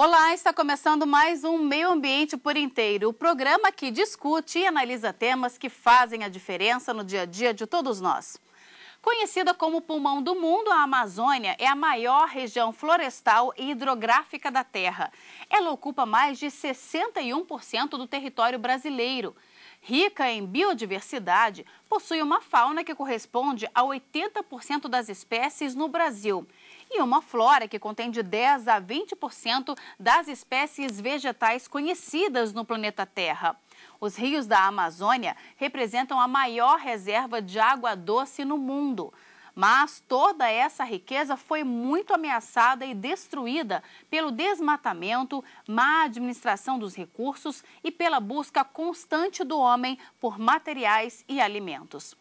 Olá, está começando mais um Meio Ambiente por Inteiro, o programa que discute e analisa temas que fazem a diferença no dia a dia de todos nós. Conhecida como o pulmão do mundo, a Amazônia é a maior região florestal e hidrográfica da Terra. Ela ocupa mais de 61% do território brasileiro. Rica em biodiversidade, possui uma fauna que corresponde a 80% das espécies no Brasil e uma flora que contém de 10 a 20% das espécies vegetais conhecidas no planeta Terra. Os rios da Amazônia representam a maior reserva de água doce no mundo. Mas toda essa riqueza foi muito ameaçada e destruída pelo desmatamento, má administração dos recursos e pela busca constante do homem por materiais e alimentos.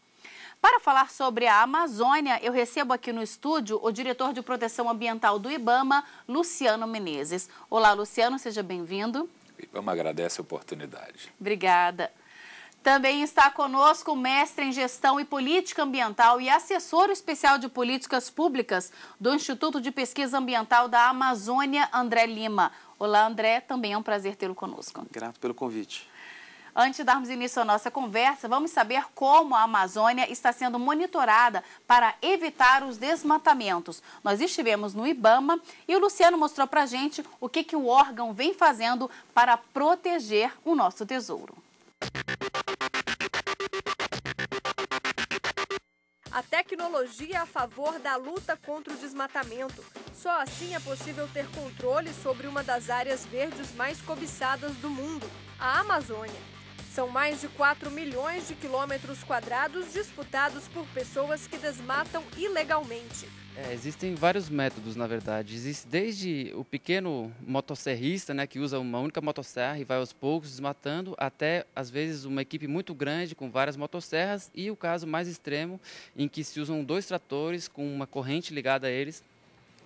Para falar sobre a Amazônia, eu recebo aqui no estúdio o diretor de proteção ambiental do IBAMA, Luciano Menezes. Olá, Luciano, seja bem-vindo. O IBAMA agradece a oportunidade. Obrigada. Também está conosco o mestre em gestão e política ambiental e assessor especial de políticas públicas do Instituto de Pesquisa Ambiental da Amazônia, André Lima. Olá, André, também é um prazer tê-lo conosco. Grato pelo convite. Antes de darmos início à nossa conversa, vamos saber como a Amazônia está sendo monitorada para evitar os desmatamentos. Nós estivemos no Ibama e o Luciano mostrou para a gente o que, que o órgão vem fazendo para proteger o nosso tesouro. A tecnologia é a favor da luta contra o desmatamento. Só assim é possível ter controle sobre uma das áreas verdes mais cobiçadas do mundo, a Amazônia. São mais de 4 milhões de quilômetros quadrados disputados por pessoas que desmatam ilegalmente. É, existem vários métodos, na verdade. Existe desde o pequeno motosserrista, né, que usa uma única motosserra e vai aos poucos desmatando, até, às vezes, uma equipe muito grande com várias motosserras e o caso mais extremo, em que se usam dois tratores com uma corrente ligada a eles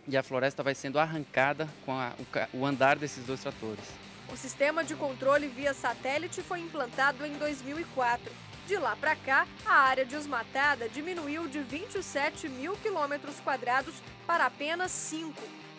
e a floresta vai sendo arrancada com a, o, o andar desses dois tratores. O sistema de controle via satélite foi implantado em 2004. De lá para cá, a área desmatada diminuiu de 27 mil quilômetros quadrados para apenas 5.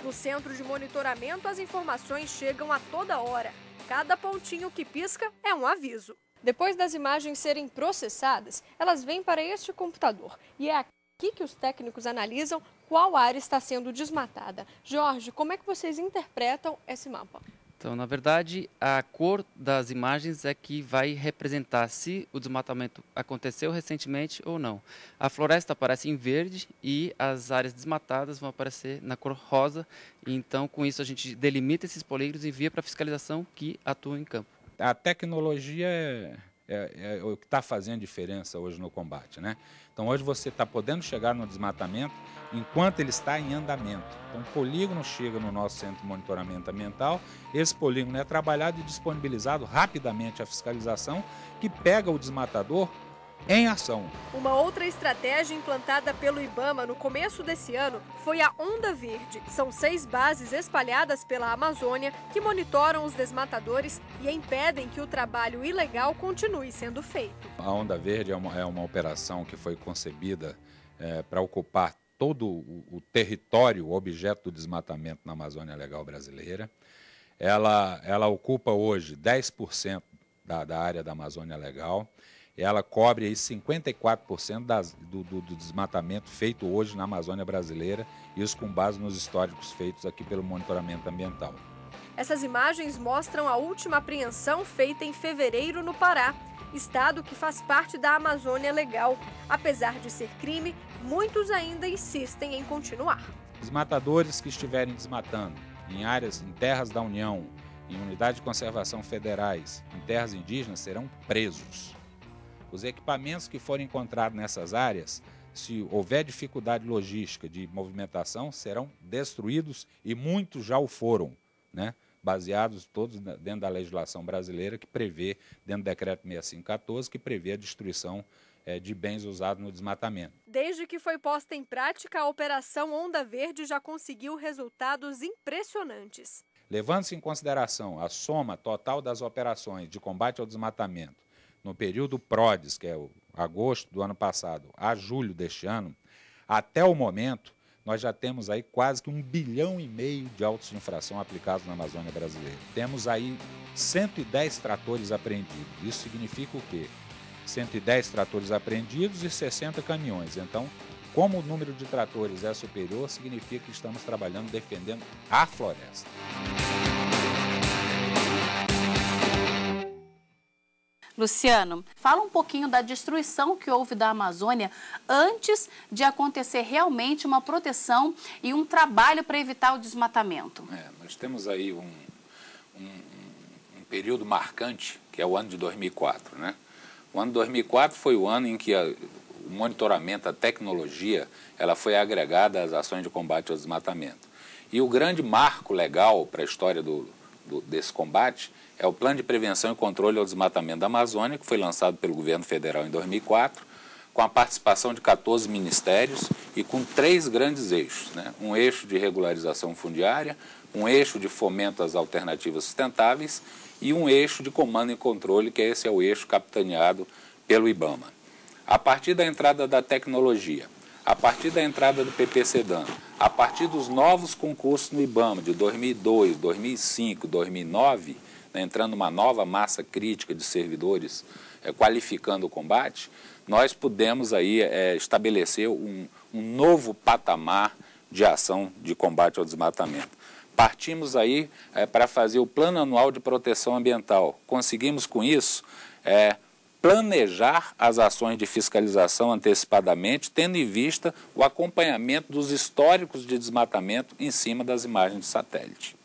No centro de monitoramento, as informações chegam a toda hora. Cada pontinho que pisca é um aviso. Depois das imagens serem processadas, elas vêm para este computador e é aqui que os técnicos analisam qual área está sendo desmatada. Jorge, como é que vocês interpretam esse mapa? Então, na verdade, a cor das imagens é que vai representar se o desmatamento aconteceu recentemente ou não. A floresta aparece em verde e as áreas desmatadas vão aparecer na cor rosa. Então, com isso, a gente delimita esses polígonos e envia para a fiscalização que atua em campo. A tecnologia é é, é o que está fazendo diferença hoje no combate. Né? Então, hoje você está podendo chegar no desmatamento enquanto ele está em andamento. Então, o polígono chega no nosso centro de monitoramento ambiental, esse polígono é trabalhado e disponibilizado rapidamente à fiscalização, que pega o desmatador em ação. Uma outra estratégia implantada pelo Ibama no começo desse ano foi a Onda Verde. São seis bases espalhadas pela Amazônia que monitoram os desmatadores e impedem que o trabalho ilegal continue sendo feito. A Onda Verde é uma, é uma operação que foi concebida é, para ocupar todo o, o território objeto do desmatamento na Amazônia Legal Brasileira. Ela, ela ocupa hoje 10% da, da área da Amazônia Legal ela cobre aí 54% das, do, do, do, desmatamento feito hoje na Amazônia brasileira, isso com base nos históricos feitos aqui pelo monitoramento ambiental. Essas imagens mostram a última apreensão feita em fevereiro no Pará, estado que faz parte da Amazônia Legal. Apesar de ser crime, muitos ainda insistem em continuar. Desmatadores que estiverem desmatando em áreas, em terras da União, em unidades de conservação federais, em terras indígenas, serão presos. Os equipamentos que forem encontrados nessas áreas, se houver dificuldade logística de movimentação, serão destruídos e muitos já o foram, né? baseados todos dentro da legislação brasileira que prevê, dentro do decreto 6514, que prevê a destruição eh, de bens usados no desmatamento. Desde que foi posta em prática, a Operação Onda Verde já conseguiu resultados impressionantes. Levando-se em consideração a soma total das operações de combate ao desmatamento no período PRODES, que é o agosto do ano passado, a julho deste ano, até o momento, nós já temos aí quase que um bilhão e meio de autos de infração aplicados na Amazônia brasileira. Temos aí 110 tratores apreendidos. Isso significa o quê? 110 tratores apreendidos e 60 caminhões. Então, como o número de tratores é superior, significa que estamos trabalhando defendendo a floresta. Luciano, fala um pouquinho da destruição que houve da Amazônia antes de acontecer realmente uma proteção e um trabalho para evitar o desmatamento. É, nós temos aí um, um, um período marcante, que é o ano de 2004. Né? O ano de 2004 foi o ano em que a, o monitoramento, a tecnologia, ela foi agregada às ações de combate ao desmatamento. E o grande marco legal para a história do, do, desse combate é o Plano de Prevenção e Controle ao Desmatamento da Amazônia, que foi lançado pelo governo federal em 2004, com a participação de 14 ministérios e com três grandes eixos: né? um eixo de regularização fundiária, um eixo de fomento às alternativas sustentáveis e um eixo de comando e controle, que esse é o eixo capitaneado pelo IBAMA. A partir da entrada da tecnologia, a partir da entrada do PP a partir dos novos concursos no IBAMA de 2002, 2005, 2009, né, entrando uma nova massa crítica de servidores é, qualificando o combate, nós pudemos aí é, estabelecer um, um novo patamar de ação de combate ao desmatamento. Partimos aí é, para fazer o Plano Anual de Proteção Ambiental. Conseguimos com isso é, planejar as ações de fiscalização antecipadamente, tendo em vista o acompanhamento dos históricos de desmatamento em cima das imagens de satélite.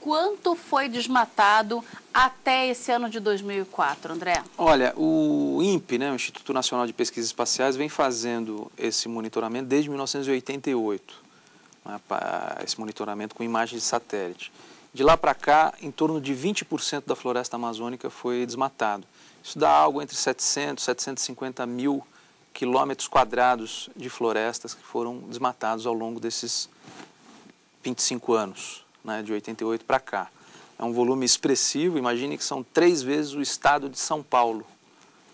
Quanto foi desmatado até esse ano de 2004, André? Olha, o INPE, né, o Instituto Nacional de Pesquisas Espaciais, vem fazendo esse monitoramento desde 1988, né, esse monitoramento com imagens de satélite. De lá para cá, em torno de 20% da floresta amazônica foi desmatado. Isso dá algo entre 700 e 750 mil quilômetros quadrados de florestas que foram desmatados ao longo desses 25 anos, né, de 88 para cá. É um volume expressivo, imagine que são três vezes o estado de São Paulo,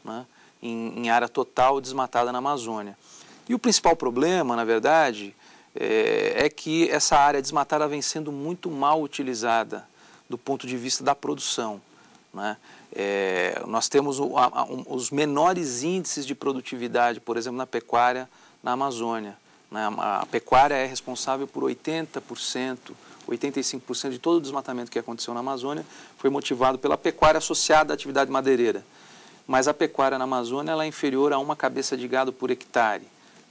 né, em, em área total desmatada na Amazônia. E o principal problema, na verdade, é, é que essa área desmatada vem sendo muito mal utilizada do ponto de vista da produção. Né? É, nós temos o, a, um, os menores índices de produtividade, por exemplo, na pecuária na Amazônia. Né? A, a pecuária é responsável por 80%, 85% de todo o desmatamento que aconteceu na Amazônia foi motivado pela pecuária associada à atividade madeireira. Mas a pecuária na Amazônia ela é inferior a uma cabeça de gado por hectare.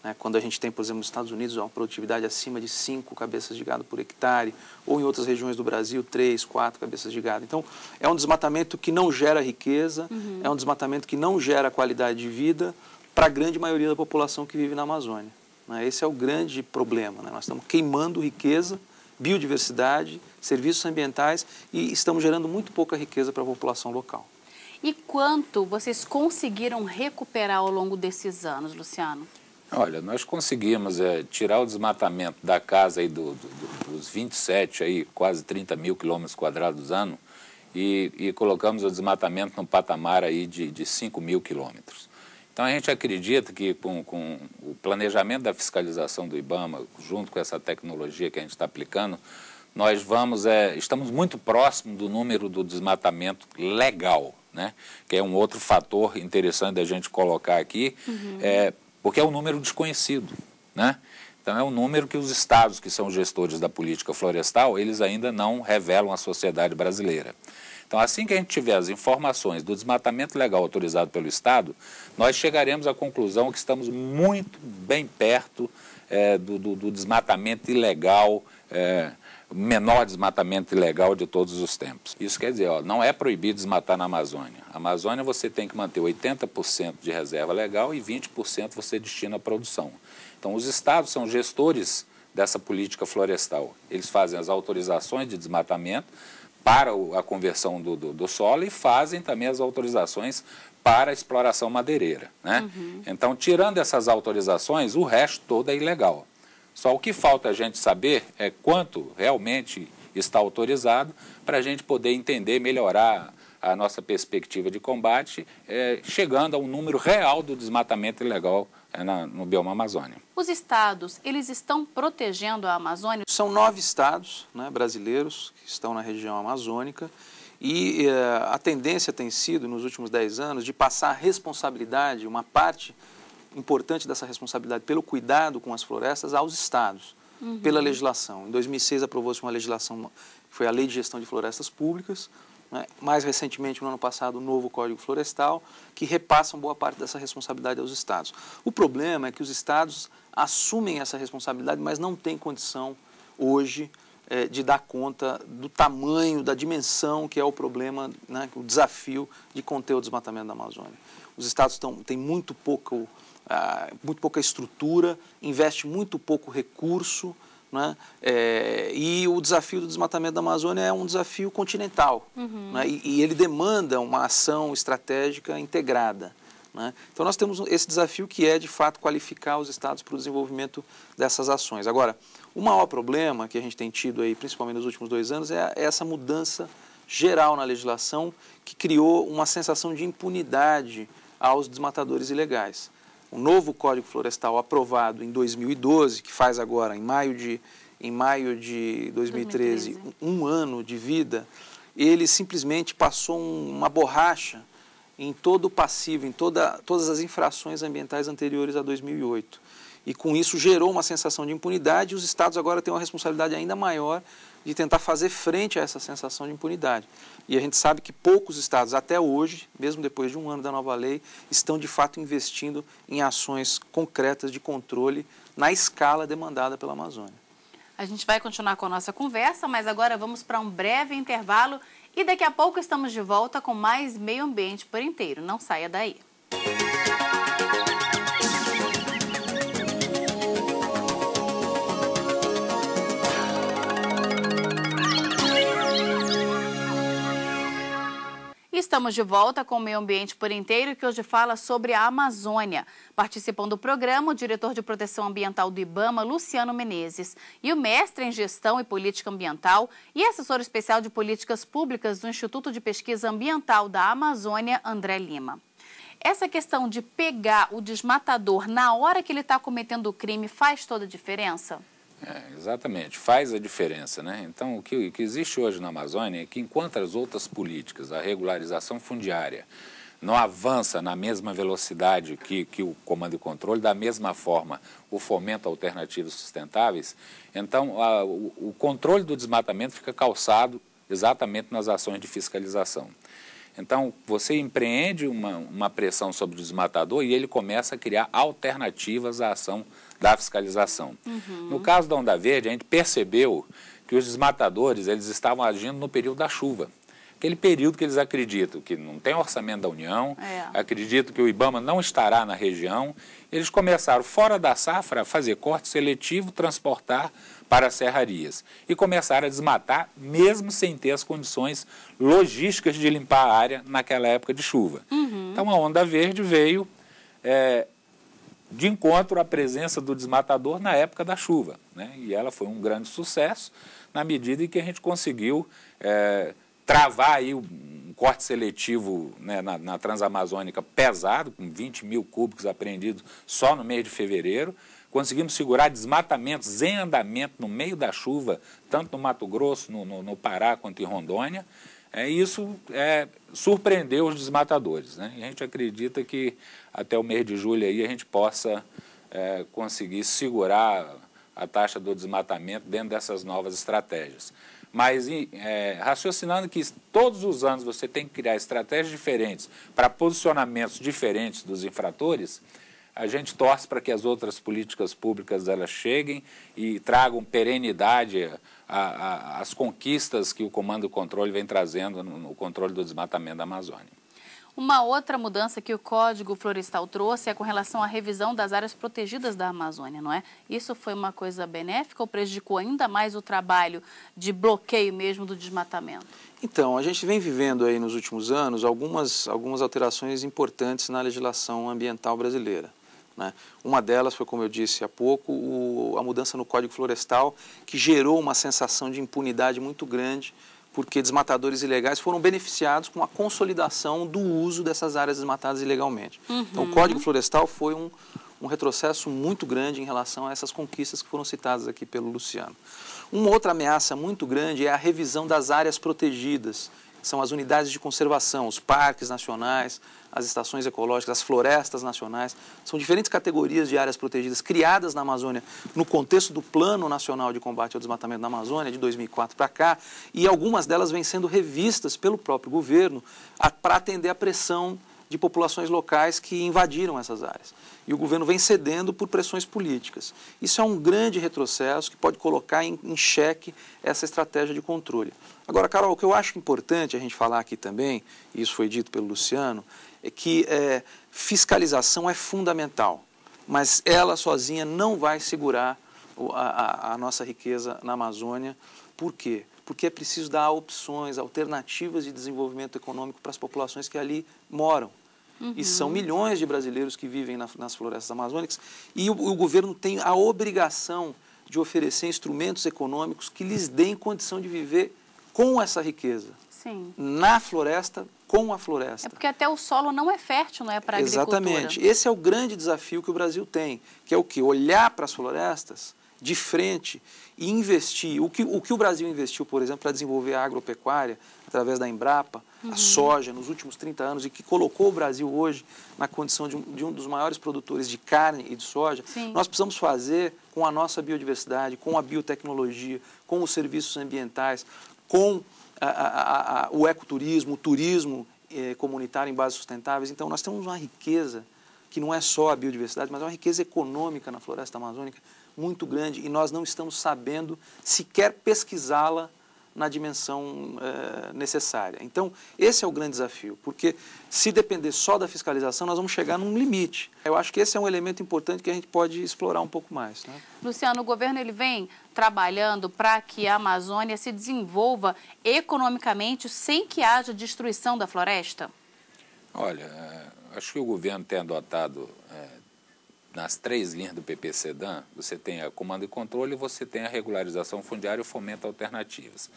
Né? Quando a gente tem, por exemplo, nos Estados Unidos, uma produtividade acima de 5 cabeças de gado por hectare, ou em outras regiões do Brasil, 3, 4 cabeças de gado. Então, é um desmatamento que não gera riqueza, uhum. é um desmatamento que não gera qualidade de vida para a grande maioria da população que vive na Amazônia. Né? Esse é o grande problema. Né? Nós estamos queimando riqueza, biodiversidade, serviços ambientais e estamos gerando muito pouca riqueza para a população local. E quanto vocês conseguiram recuperar ao longo desses anos, Luciano? Olha, nós conseguimos é, tirar o desmatamento da casa aí do, do, dos 27, aí, quase 30 mil quilômetros quadrados ano, e, e, colocamos o desmatamento num patamar aí de, de 5 mil quilômetros. Então a gente acredita que com, com o planejamento da fiscalização do IBAMA, junto com essa tecnologia que a gente está aplicando, nós vamos, é, estamos muito próximo do número do desmatamento legal, né? que é um outro fator interessante da gente colocar aqui. Uhum. É, porque é um número desconhecido. Né? Então, é um número que os estados que são gestores da política florestal, eles ainda não revelam à sociedade brasileira. Então, assim que a gente tiver as informações do desmatamento legal autorizado pelo Estado, nós chegaremos à conclusão que estamos muito bem perto é, do, do, do, desmatamento ilegal é, menor desmatamento ilegal de todos os tempos. Isso quer dizer, ó, não é proibido desmatar na Amazônia. A Amazônia você tem que manter 80% de reserva legal e 20% você destina à produção. Então, os estados são gestores dessa política florestal. Eles fazem as autorizações de desmatamento para a conversão do, do, do solo e fazem também as autorizações para a exploração madeireira. Né? Uhum. Então, tirando essas autorizações, o resto todo é ilegal. Só o que falta a gente saber é quanto realmente está autorizado para a gente poder entender melhorar a nossa perspectiva de combate, é, chegando a um número real do desmatamento ilegal é, na, no bioma Amazônia. Os estados, eles estão protegendo a Amazônia? São nove estados né, brasileiros que estão na região amazônica e é, a tendência tem sido, nos últimos dez anos, de passar a responsabilidade, uma parte importante dessa responsabilidade pelo cuidado com as florestas aos estados, uhum. pela legislação. Em 2006 aprovou-se uma legislação, foi a Lei de Gestão de Florestas Públicas, né? mais recentemente, no ano passado, o novo Código Florestal, que repassa boa parte dessa responsabilidade aos estados. O problema é que os estados assumem essa responsabilidade, mas não têm condição hoje eh, de dar conta do tamanho, da dimensão que é o problema, né, o desafio de conter o desmatamento da Amazônia. Os estados têm muito pouco ah, muito pouca estrutura, investe muito pouco recurso. Né? É, e o desafio do desmatamento da Amazônia é um desafio continental uhum. né? e, e, ele demanda uma ação estratégica integrada. Né? Então, nós temos esse desafio que é, de fato, qualificar os estados para o desenvolvimento dessas ações. Agora, o maior problema que a gente tem tido, aí, principalmente nos últimos dois anos, é, é essa mudança geral na legislação que criou uma sensação de impunidade aos desmatadores ilegais um novo Código Florestal aprovado em 2012, que faz agora, em maio de, em maio de 2013, 2013. um ano de vida, ele simplesmente passou um, uma borracha em todo o passivo, em toda, todas as infrações ambientais anteriores a 2008 e com isso gerou uma sensação de impunidade e os estados agora têm uma responsabilidade ainda maior de tentar fazer frente a essa sensação de impunidade. E a gente sabe que poucos estados, até hoje, mesmo depois de um ano da nova lei, estão de fato investindo em ações concretas de controle na escala demandada pela Amazônia. A gente vai continuar com a nossa conversa, mas agora vamos para um breve intervalo e daqui a pouco estamos de volta com mais Meio Ambiente por inteiro. Não saia daí. Música Estamos de volta com o Meio Ambiente por Inteiro, que hoje fala sobre a Amazônia. Participando do programa o diretor de Proteção Ambiental do IBAMA, Luciano Menezes, e o mestre em Gestão e Política Ambiental e assessor especial de Políticas Públicas do Instituto de Pesquisa Ambiental da Amazônia, André Lima. Essa questão de pegar o desmatador na hora que ele está cometendo o crime faz toda a diferença? É, exatamente, faz a diferença. Né? Então, o que, o que existe hoje na Amazônia é que, enquanto as outras políticas, a regularização fundiária, não avança na mesma velocidade que, que o comando e controle, da mesma forma o fomento a alternativas sustentáveis, então a, o, o controle do desmatamento fica calçado exatamente nas ações de fiscalização. Então, você empreende uma, uma pressão sobre o desmatador e ele começa a criar alternativas à ação da fiscalização. Uhum. No caso da Onda Verde, a gente percebeu que os desmatadores eles estavam agindo no período da chuva. Aquele período que eles acreditam que não tem orçamento da União, é. acreditam que o Ibama não estará na região, eles começaram, fora da safra, a fazer corte seletivo, transportar para as serrarias e começaram a desmatar, mesmo sem ter as condições logísticas de limpar a área naquela época de chuva. Uhum. Então a onda verde veio é, de encontro à presença do desmatador na época da chuva. Né? E ela foi um grande sucesso na medida em que a gente conseguiu é, travar aí um corte seletivo né, na, na, Transamazônica pesado, com 20 mil cúbicos apreendidos só no mês de fevereiro. Conseguimos segurar desmatamentos em andamento no meio da chuva, tanto no Mato Grosso, no, no, no Pará quanto em Rondônia. É, isso é, surpreendeu os desmatadores. Né? E a gente acredita que até o mês de julho aí a gente possa é, conseguir segurar a taxa do desmatamento dentro dessas novas estratégias. Mas é, raciocinando que todos os anos você tem que criar estratégias diferentes para posicionamentos diferentes dos infratores, a gente torce para que as outras políticas públicas elas cheguem e tragam perenidade às conquistas que o comando e controle vem trazendo no, no controle do desmatamento da Amazônia. Uma outra mudança que o Código Florestal trouxe é com relação à revisão das áreas protegidas da Amazônia, não é? Isso foi uma coisa benéfica ou prejudicou ainda mais o trabalho de bloqueio mesmo do desmatamento? Então, a gente vem vivendo aí nos últimos anos algumas, algumas alterações importantes na legislação ambiental brasileira. Né? Uma delas foi, como eu disse há pouco, o, a mudança no Código Florestal, que gerou uma sensação de impunidade muito grande, porque desmatadores ilegais foram beneficiados com a consolidação do uso dessas áreas desmatadas ilegalmente. Uhum. Então, o uhum. Código Florestal foi um, um retrocesso muito grande em relação a essas conquistas que foram citadas aqui pelo Luciano. Uma outra ameaça muito grande é a revisão das áreas protegidas são as unidades de conservação, os parques nacionais, as estações ecológicas, as florestas nacionais. São diferentes categorias de áreas protegidas criadas na Amazônia no contexto do Plano Nacional de Combate ao Desmatamento da Amazônia, de 2004 para cá, e algumas delas vêm sendo revistas pelo próprio governo para atender à pressão de populações locais que invadiram essas áreas. E o governo vem cedendo por pressões políticas. Isso é um grande retrocesso que pode colocar em, em xeque essa estratégia de controle. Agora, Carol, o que eu acho importante a gente falar aqui também, e isso foi dito pelo Luciano, é que é, fiscalização é fundamental, mas ela sozinha não vai segurar a, a, a nossa riqueza na Amazônia. Por quê? porque é preciso dar opções, alternativas de desenvolvimento econômico para as populações que ali moram. Uhum. E são milhões de brasileiros que vivem na, nas florestas amazônicas. E o, o governo tem a obrigação de oferecer instrumentos econômicos que lhes deem condição de viver com essa riqueza. Sim. Na floresta, com a floresta. É porque até o solo não é fértil, não é para agricultura. Exatamente. Esse é o grande desafio que o Brasil tem, que é o que olhar para as florestas de frente e investir. O que o, que o Brasil investiu, por exemplo, para desenvolver a agropecuária, através da Embrapa, uhum. a soja, nos últimos 30 anos, e que colocou o Brasil hoje na condição de um, de um dos maiores produtores de carne e de soja, Sim. nós precisamos fazer com a nossa biodiversidade, com a biotecnologia, com os serviços ambientais, com a, a, a, o ecoturismo, o turismo eh, comunitário em bases sustentáveis. Então, nós temos uma riqueza que não é só a biodiversidade, mas é uma riqueza econômica na floresta amazônica muito grande e nós não estamos sabendo sequer pesquisá-la na dimensão é, necessária. Então, esse é o grande desafio, porque se depender só da fiscalização, nós vamos chegar num limite. Eu acho que esse é um elemento importante que a gente pode explorar um pouco mais. Né? Luciano, o governo ele vem trabalhando para que a Amazônia se desenvolva economicamente sem que haja destruição da floresta? Olha, eh, acho que o governo tem adotado eh, nas três linhas do PP Sedan, você tem a comando e controle, você tem a regularização fundiária e o fomento alternativas.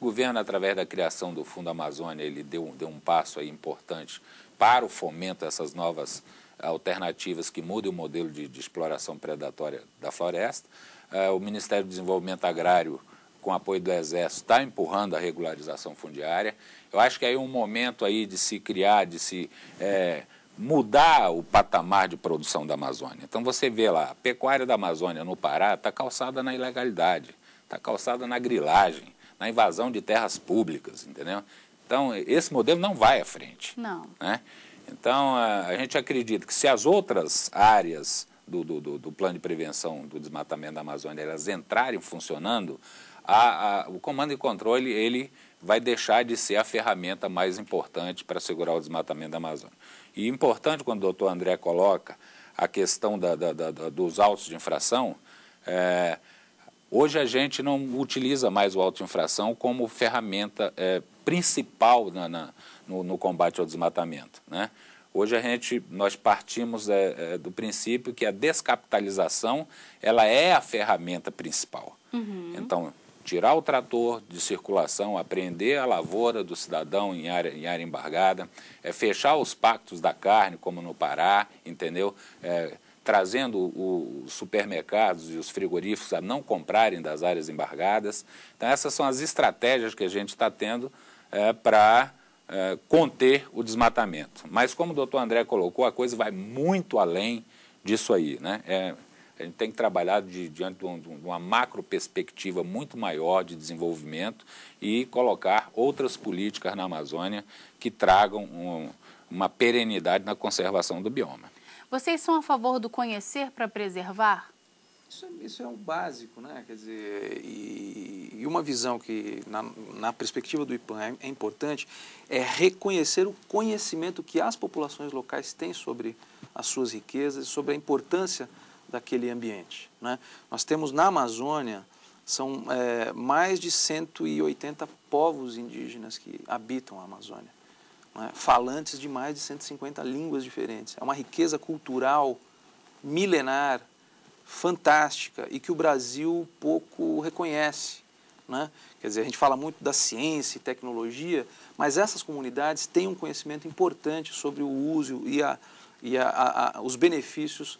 O governo, através da criação do Fundo Amazônia, ele deu, deu um passo aí importante para o fomento dessas novas eh, alternativas que mudem o modelo de, de exploração predatória da floresta. Eh, o Ministério do Desenvolvimento Agrário, com apoio do Exército, está empurrando a regularização fundiária. Eu acho que é aí é um momento aí de se criar, de se... É, mudar o patamar de produção da Amazônia. Então você vê lá, a pecuária da Amazônia no Pará está calçada na ilegalidade, está calçada na grilagem, na invasão de terras públicas, entendeu? Então esse modelo não vai à frente. Não. Né? Então a, gente acredita que se as outras áreas do, do, do plano de prevenção do desmatamento da Amazônia elas entrarem funcionando, a, a, o comando e controle ele vai deixar de ser a ferramenta mais importante para segurar o desmatamento da Amazônia. E importante quando o doutor André coloca a questão da, da, da, dos autos de infração, é, hoje a gente não utiliza mais o auto de infração como ferramenta é, principal na, na, no, no, combate ao desmatamento. Né? Hoje a gente, nós partimos é, é do princípio que a descapitalização ela é a ferramenta principal. Uhum. Então, tirar o trator de circulação, apreender a lavoura do cidadão em área, em área embargada, é fechar os pactos da carne, como no Pará, entendeu? É, trazendo os supermercados e os frigoríficos a não comprarem das áreas embargadas. Então, essas são as estratégias que a gente está tendo é, para é, conter o desmatamento. Mas, como o doutor André colocou, a coisa vai muito além disso aí. Né? É, a gente tem que trabalhar de, diante de, uma macro perspectiva muito maior de desenvolvimento e colocar outras políticas na Amazônia que tragam um, uma perenidade na conservação do bioma. Vocês são a favor do conhecer para preservar? Isso, isso é o um básico, né? Quer dizer, e, e uma visão que, na, na perspectiva do IPAM é, é, importante é reconhecer o conhecimento que as populações locais têm sobre as suas riquezas, sobre a importância daquele ambiente. Né? Nós temos na Amazônia são é, mais de 180 povos indígenas que habitam a Amazônia, né? falantes de mais de 150 línguas diferentes. É uma riqueza cultural milenar, fantástica e que o Brasil pouco reconhece. Né? Quer dizer, a gente fala muito da ciência e tecnologia, mas essas comunidades têm um conhecimento importante sobre o uso e, a, e a, a, os benefícios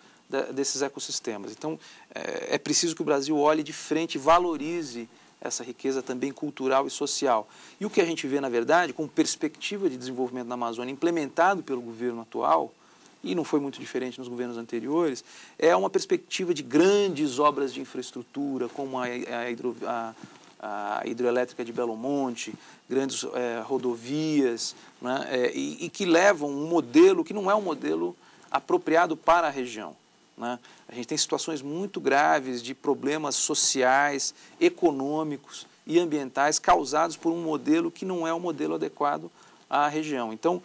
desses ecossistemas. Então, é, é, preciso que o Brasil olhe de frente e valorize essa riqueza também cultural e social. E o que a gente vê, na verdade, com perspectiva de desenvolvimento na Amazônia implementado pelo governo atual, e não foi muito diferente nos governos anteriores, é uma perspectiva de grandes obras de infraestrutura, como a, a, hidro, a, a hidroelétrica de Belo Monte, grandes é, rodovias, né, é, e, e que levam um modelo que não é um modelo apropriado para a região. Né? A gente tem situações muito graves de problemas sociais, econômicos e ambientais causados por um modelo que não é o modelo adequado à região. Então,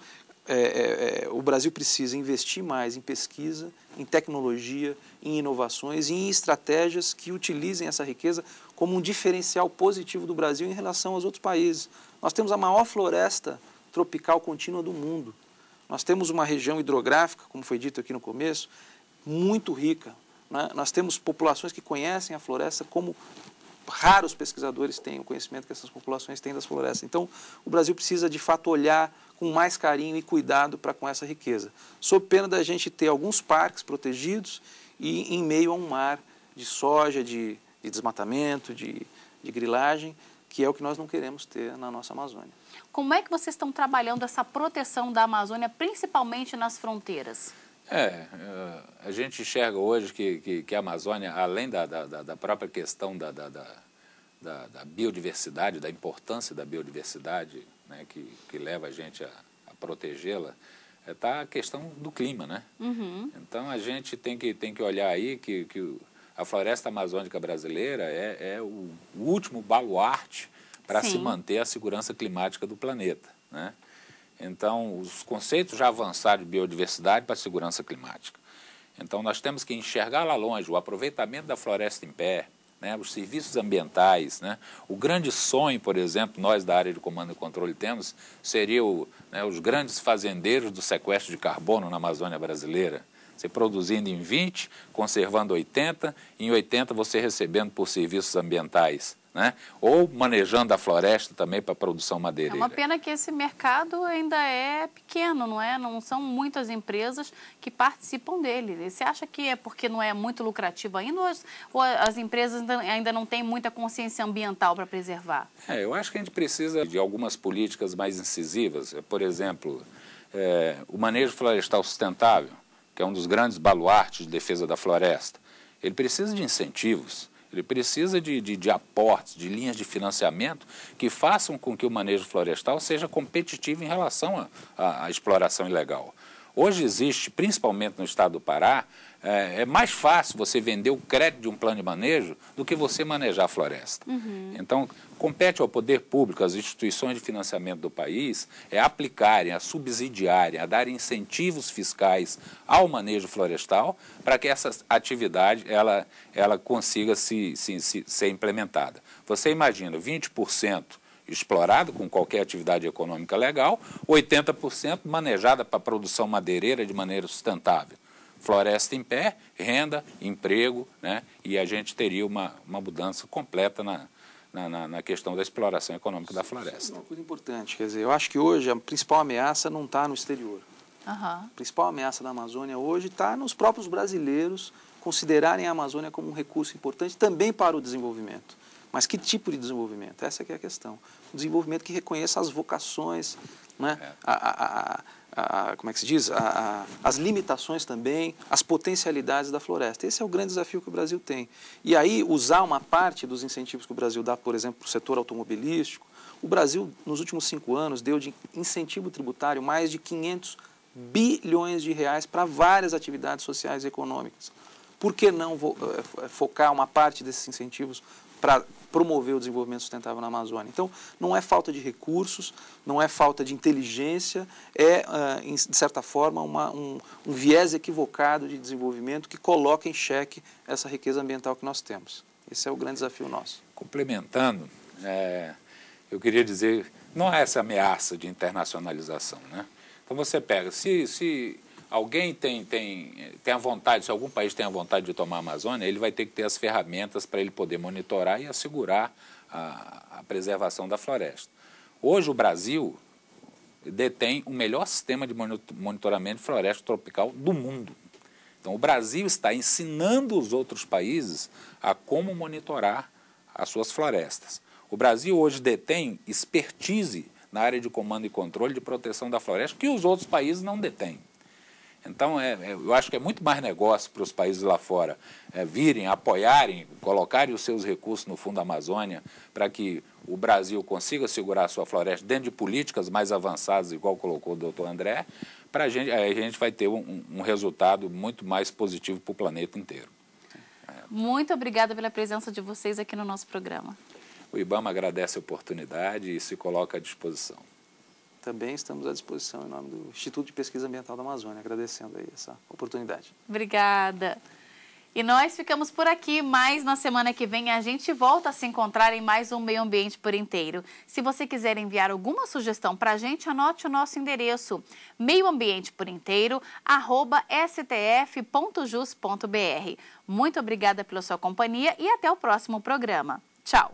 é, é, é, o Brasil precisa investir mais em pesquisa, em tecnologia, em inovações e em estratégias que utilizem essa riqueza como um diferencial positivo do Brasil em relação aos outros países. Nós temos a maior floresta tropical contínua do mundo. Nós temos uma região hidrográfica, como foi dito aqui no começo, muito rica. Né? Nós temos populações que conhecem a floresta como raros pesquisadores têm o conhecimento que essas populações têm das florestas. Então, o Brasil precisa, de fato, olhar com mais carinho e cuidado para com essa riqueza. Sob pena da gente ter alguns parques protegidos e em meio a um mar de soja, de, de desmatamento, de, de grilagem, que é o que nós não queremos ter na nossa Amazônia. Como é que vocês estão trabalhando essa proteção da Amazônia, principalmente nas fronteiras? É, é, a gente enxerga hoje que, que, que a Amazônia, além da, da, da própria questão da, da, da, biodiversidade, da importância da biodiversidade né, que, que leva a gente a, a protegê-la, está é, a questão do clima, né? Uhum. Então a gente tem que, tem que olhar aí que, que a floresta amazônica brasileira é, é o último baluarte para se manter a segurança climática do planeta, né? Então, os conceitos já avançaram de biodiversidade para a segurança climática. Então, nós temos que enxergar lá longe o aproveitamento da floresta em pé, né, os serviços ambientais. Né, o grande sonho, por exemplo, nós da área de comando e controle temos, seria o, né, os grandes fazendeiros do sequestro de carbono na Amazônia brasileira. Você produzindo em 20, conservando 80, e em 80 você recebendo por serviços ambientais né? ou manejando a floresta também para produção madeireira. É uma pena que esse mercado ainda é pequeno, não é? Não são muitas empresas que participam dele. Você acha que é porque não é muito lucrativo ainda ou as, ou as empresas ainda não têm muita consciência ambiental para preservar? É, eu acho que a gente precisa de algumas políticas mais incisivas. Por exemplo, é, o manejo florestal sustentável, que é um dos grandes baluartes de defesa da floresta, ele precisa de incentivos ele precisa de, de, de aportes, de linhas de financiamento que façam com que o manejo florestal seja competitivo em relação à exploração ilegal. Hoje existe, principalmente no estado do Pará, é, é, mais fácil você vender o crédito de um plano de manejo do que você manejar a floresta. Uhum. Então, compete ao poder público, às instituições de financiamento do país, é aplicarem, a é subsidiarem, a é dar incentivos fiscais ao manejo florestal para que essa atividade ela, ela consiga se, se, se ser implementada. Você imagina 20% explorado com qualquer atividade econômica legal, 80% manejada para produção madeireira de maneira sustentável floresta em pé, renda, emprego, né? e a gente teria uma, uma mudança completa na, na, na, questão da exploração econômica da floresta. uma coisa importante, quer dizer, eu acho que hoje a principal ameaça não está no exterior. Uhum. A principal ameaça da Amazônia hoje está nos próprios brasileiros considerarem a Amazônia como um recurso importante também para o desenvolvimento. Mas que tipo de desenvolvimento? Essa é a questão. Um desenvolvimento que reconheça as vocações, né? É. a, a a, como é que se diz, a, a, as limitações também, as potencialidades da floresta. Esse é o grande desafio que o Brasil tem. E aí, usar uma parte dos incentivos que o Brasil dá, por exemplo, para o setor automobilístico, o Brasil, nos últimos cinco anos, deu de incentivo tributário mais de 500 bilhões de reais para várias atividades sociais e econômicas. Por que não eh, eh, focar uma parte desses incentivos para promover o desenvolvimento sustentável na Amazônia. Então, não é falta de recursos, não é falta de inteligência, é, ah, de certa forma, uma, um, um viés equivocado de desenvolvimento que coloca em xeque essa riqueza ambiental que nós temos. Esse é o grande desafio nosso. Complementando, é, eu queria dizer, não há é essa ameaça de internacionalização, né? Então você pega, se, se alguém tem, tem, tem a vontade, se algum país tem a vontade de tomar a Amazônia, ele vai ter que ter as ferramentas para ele poder monitorar e assegurar a, a preservação da floresta. Hoje o Brasil detém o melhor sistema de monitoramento de floresta tropical do mundo. Então, o Brasil está ensinando os outros países a como monitorar as suas florestas. O Brasil hoje detém expertise na área de comando e controle de proteção da floresta que os outros países não detêm. Então, é, é, eu acho que é muito mais negócio para os países lá fora é, virem, apoiarem, colocarem os seus recursos no Fundo Amazônia para que o Brasil consiga segurar a sua floresta dentro de políticas mais avançadas, igual colocou o doutor André, para a gente, a gente vai ter um, um resultado muito mais positivo para o planeta inteiro. Muito obrigada pela presença de vocês aqui no nosso programa. O IBAMA agradece a oportunidade e se coloca à disposição também estamos à disposição em nome do Instituto de Pesquisa Ambiental da Amazônia, agradecendo aí essa oportunidade. Obrigada. E nós ficamos por aqui, mas na semana que vem a gente volta a se encontrar em mais um Meio Ambiente por Inteiro. Se você quiser enviar alguma sugestão para a gente, anote o nosso endereço meioambienteporinteiro.stf.jus.br. Muito obrigada pela sua companhia e até o próximo programa. Tchau!